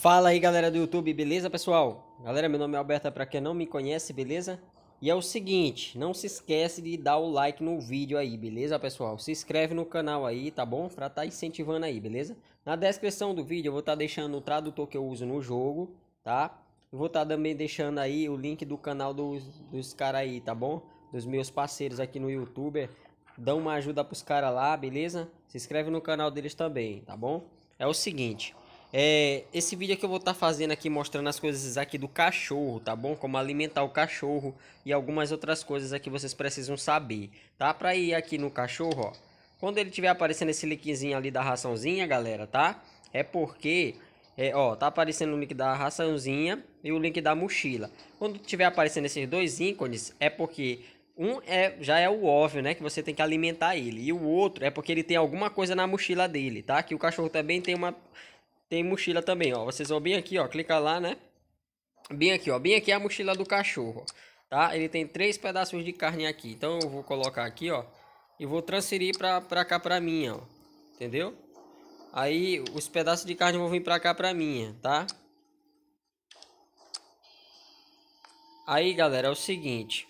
Fala aí galera do YouTube, beleza pessoal? Galera, meu nome é Alberto, é para quem não me conhece, beleza? E é o seguinte, não se esquece de dar o like no vídeo aí, beleza pessoal? Se inscreve no canal aí, tá bom? Pra tá incentivando aí, beleza? Na descrição do vídeo eu vou estar tá deixando o tradutor que eu uso no jogo, tá? vou estar tá também deixando aí o link do canal dos, dos caras aí, tá bom? Dos meus parceiros aqui no YouTube, dão uma ajuda pros caras lá, beleza? Se inscreve no canal deles também, tá bom? É o seguinte... É, esse vídeo que eu vou estar tá fazendo aqui, mostrando as coisas aqui do cachorro, tá bom? Como alimentar o cachorro e algumas outras coisas aqui vocês precisam saber, tá? Pra ir aqui no cachorro, ó. Quando ele tiver aparecendo esse linkzinho ali da raçãozinha, galera, tá? É porque, é, ó, tá aparecendo o link da raçãozinha e o link da mochila. Quando tiver aparecendo esses dois ícones, é porque um é, já é o óbvio, né? Que você tem que alimentar ele. E o outro é porque ele tem alguma coisa na mochila dele, tá? Que o cachorro também tem uma tem mochila também, ó. Vocês vão bem aqui, ó, clica lá, né? Bem aqui, ó, bem aqui é a mochila do cachorro, tá? Ele tem três pedaços de carne aqui, então eu vou colocar aqui, ó, e vou transferir pra, pra cá pra minha, ó, entendeu? Aí os pedaços de carne vão vir pra cá pra minha, tá? Aí, galera, é o seguinte,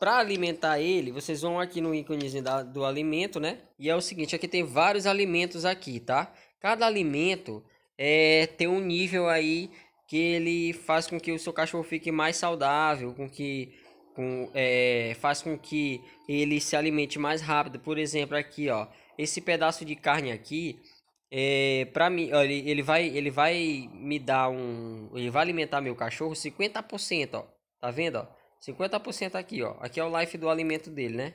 para alimentar ele, vocês vão aqui no íconezinho do alimento, né? E é o seguinte, aqui tem vários alimentos aqui, tá? Cada alimento é, tem um nível aí que ele faz com que o seu cachorro fique mais saudável, com que com, é, faz com que ele se alimente mais rápido. Por exemplo, aqui ó, esse pedaço de carne aqui, é, eh, para mim, ó, ele, ele vai ele vai me dar um, ele vai alimentar meu cachorro 50%, ó. Tá vendo, ó? 50% aqui, ó. Aqui é o life do alimento dele, né?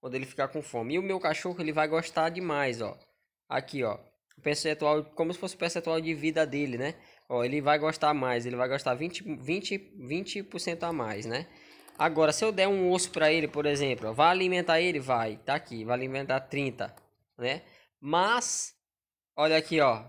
Quando ele ficar com fome. E o meu cachorro, ele vai gostar demais, ó. Aqui, ó percentual, como se fosse o percentual de vida dele, né? Ó, ele vai gastar mais, ele vai gastar 20, 20, 20% a mais, né? Agora, se eu der um osso para ele, por exemplo, vai alimentar ele? Vai, tá aqui, vai alimentar 30, né? Mas, olha aqui, ó,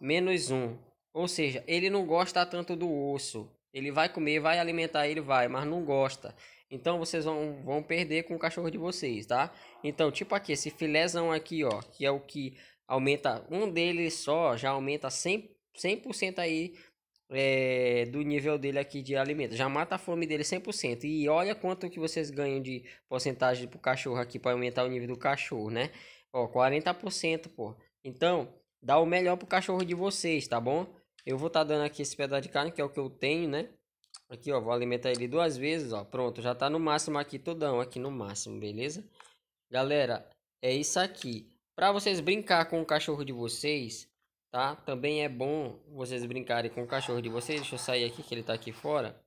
menos um. Ou seja, ele não gosta tanto do osso. Ele vai comer, vai alimentar ele, vai, mas não gosta. Então, vocês vão, vão perder com o cachorro de vocês, tá? Então, tipo aqui, esse filézão aqui, ó, que é o que aumenta um deles só, já aumenta 100%, 100 aí é, do nível dele aqui de alimento. Já mata a fome dele 100%. E olha quanto que vocês ganham de porcentagem pro cachorro aqui para aumentar o nível do cachorro, né? Ó, 40%, pô. Então, dá o melhor pro cachorro de vocês, tá bom? Eu vou estar tá dando aqui esse pedaço de carne, que é o que eu tenho, né? Aqui, ó, vou alimentar ele duas vezes, ó. Pronto, já tá no máximo aqui todão, aqui no máximo, beleza? Galera, é isso aqui. Para vocês brincar com o cachorro de vocês, tá? Também é bom vocês brincarem com o cachorro de vocês. Deixa eu sair aqui que ele tá aqui fora.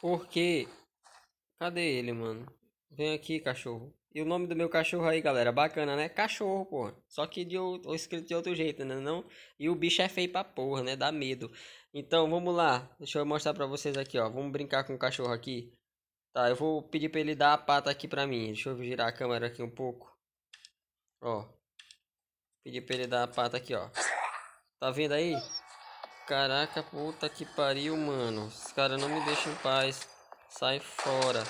Porque cadê ele, mano? Vem aqui, cachorro. E o nome do meu cachorro aí, galera, bacana, né? Cachorro, porra. Só que de outro, escrito de outro jeito, né? Não? E o bicho é feio pra porra, né? Dá medo. Então, vamos lá. Deixa eu mostrar pra vocês aqui, ó. Vamos brincar com o cachorro aqui. Tá, eu vou pedir pra ele dar a pata aqui pra mim. Deixa eu girar a câmera aqui um pouco. Ó. Pedi pra ele dar a pata aqui, ó. Tá vendo aí? Caraca, puta que pariu, mano. Os caras não me deixam em paz. Sai fora.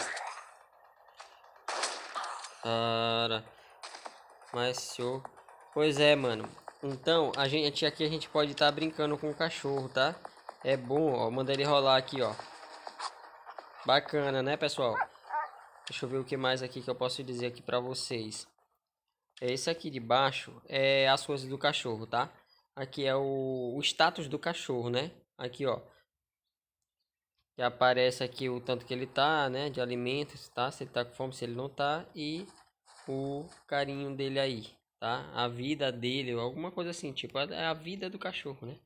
Cara. Mas senhor Pois é, mano. Então, a gente aqui a gente pode estar tá brincando com o cachorro, tá? É bom, ó. Manda ele rolar aqui, ó. Bacana, né, pessoal? Deixa eu ver o que mais aqui que eu posso dizer aqui pra vocês. É, esse aqui de baixo é as coisas do cachorro, tá? Aqui é o, o status do cachorro, né? Aqui, ó. Que aparece aqui o tanto que ele tá, né? De alimentos, tá? Se ele tá com fome, se ele não tá. E o carinho dele aí, tá? A vida dele, ou alguma coisa assim. Tipo, é a vida do cachorro, né?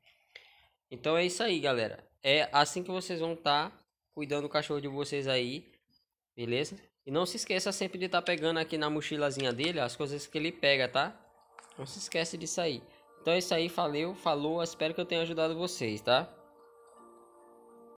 Então é isso aí, galera. É assim que vocês vão estar tá cuidando do cachorro de vocês aí. Beleza? E não se esqueça sempre de estar tá pegando aqui na mochilazinha dele as coisas que ele pega, tá? Não se esquece disso aí. Então é isso aí, valeu, falou, espero que eu tenha ajudado vocês, tá?